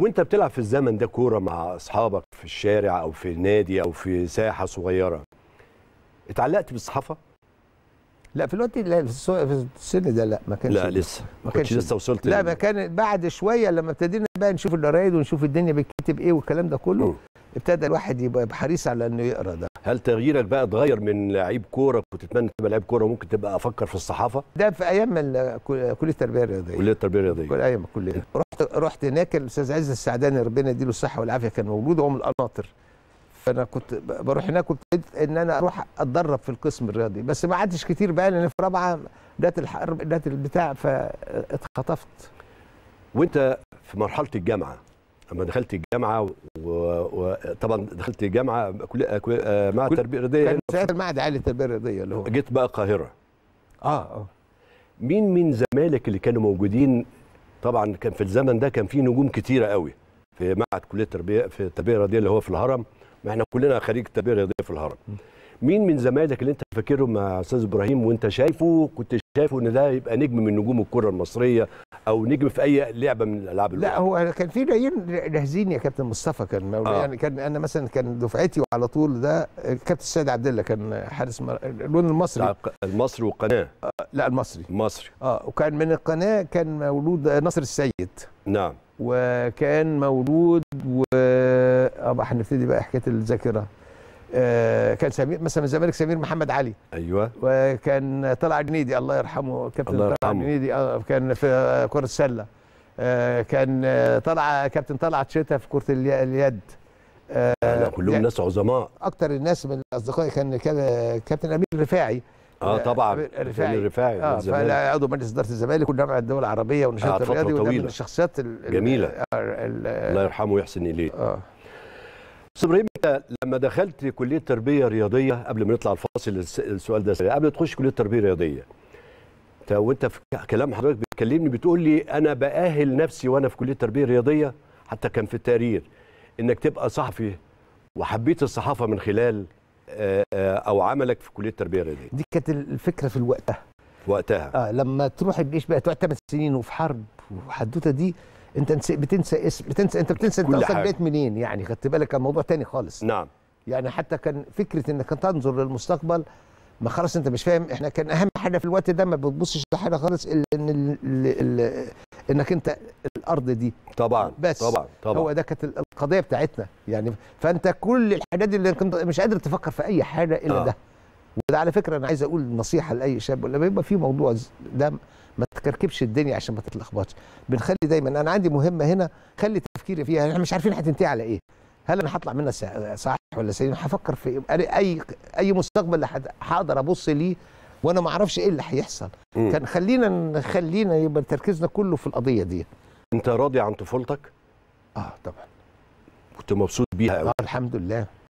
وانت بتلعب في الزمن ده كوره مع اصحابك في الشارع او في نادي او في ساحه صغيره اتعلقت بالصحافه لا في الوقت لا في السن ده لا ما كانش لا لسه ما كانش لسه وصلت لا ما كان بعد شويه لما ابتدينا بقى نشوف الجرايد ونشوف الدنيا بتكتب ايه والكلام ده كله م. ابتدى الواحد يبقى حريص على انه يقرا ده هل تغييرك بقى اتغير من لعيب كوره كنت تتمنى تبقى لعيب كوره ممكن تبقى افكر في الصحافه ده في ايام كليه التربيه الرياضيه كليه التربيه الرياضيه كل ايام الكليه رحت رحت هناك الاستاذ عز السعداني ربنا يديله الصحه والعافيه كان موجود وهو من القناطر فانا كنت بروح هناك وابتديت ان انا اروح اتدرب في القسم الرياضي بس ما عدتش كتير بقى لان في رابعه جت الحرب جت البتاع فاتخطفت وانت في مرحله الجامعه لما دخلت الجامعه وطبعا دخلت الجامعه آه، كل مع التربيه الرياضيه كان ساعتها المعهد العالي للتربيه الرياضيه اللي هو جيت بقى القاهره اه اه مين من زمالك اللي كانوا موجودين طبعا كان في الزمن ده كان في نجوم كتيره قوي في معهد كليه التربيه في التربيه الرياضيه اللي هو في الهرم ما احنا كلنا خريج التربيه الرياضيه في الهرم مين من زمالك اللي انت فاكره مع استاذ ابراهيم وانت شايفه كنت شايفه ان ده يبقى نجم من نجوم الكره المصريه او نجم في اي لعبه من الالعاب لا هو كان في لاعبين جاهزين يا كابتن مصطفى كان آه. يعني كان انا مثلا كان دفعتي وعلى طول ده كابتن السيد عبد الله كان حارس مر... اللون المصري المصري والقناه آه لا المصري المصري اه وكان من القناه كان مولود نصر السيد نعم وكان مولود و اه هنبتدي بقى حكايه الذاكره آه، كان سمير مثلا الزمالك سمير محمد علي ايوه وكان طلع جنيدي الله يرحمه كابتن الله يرحمه. طلع جنيدي آه، كان في كره السله آه، كان طلع كابتن طلعت شتا في كره اليد لا كلهم يعني ناس عظماء اكتر الناس من اصدقائي كان كابتن امير الرفاعي اه طبعا الرفاعي الرفاعي اه عضو مجلس اداره الزمالك والجامعه الدول العربيه والنشاط آه الرياضي وده من الشخصيات الجميله الله يرحمه ويحسن اليه آه ابراهيم انت لما دخلت كليه تربيه رياضيه قبل ما نطلع الفاصل السؤال ده قبل قبل تخش كليه تربيه رياضيه انت وانت في كلام حضرتك بتكلمني بتقول لي انا باهل نفسي وانا في كليه تربيه رياضيه حتى كان في التقرير انك تبقى صحفي وحبيت الصحافه من خلال او عملك في كليه التربيه الرياضيه دي كانت الفكره في الوقتها وقتها اه لما تروح الجيش بقى تقعد ثمان سنين وفي حرب وحدوته دي انت بتنسى اسم بتنسى انت بتنسى انت اصلا جيت منين يعني خدت بالك كان موضوع تاني خالص نعم يعني حتى كان فكره انك تنظر للمستقبل ما خلاص انت مش فاهم احنا كان اهم حاجه في الوقت ده ما بتبصش لحاجه خالص الا ان انك انت الارض دي طبعا بس طبعا طبعا هو ده كانت القضيه بتاعتنا يعني فانت كل الحاجات دي اللي كنت مش قادر تفكر في اي حاجه الا آه. ده وده على فكره انا عايز اقول نصيحه لاي شاب لما يبقى في موضوع ده تكركبش الدنيا عشان ما تتلخبطش بنخلي دايما انا عندي مهمه هنا خلي تفكيري فيها احنا مش عارفين هتنتهي على ايه هل انا هطلع منها صح ولا سليم هفكر في اي اي مستقبل هقدر ابص ليه وانا ما اعرفش ايه اللي هيحصل كان خلينا خلينا يبقى تركيزنا كله في القضيه دي انت راضي عن طفولتك اه طبعا كنت مبسوط بيها قوي آه الحمد لله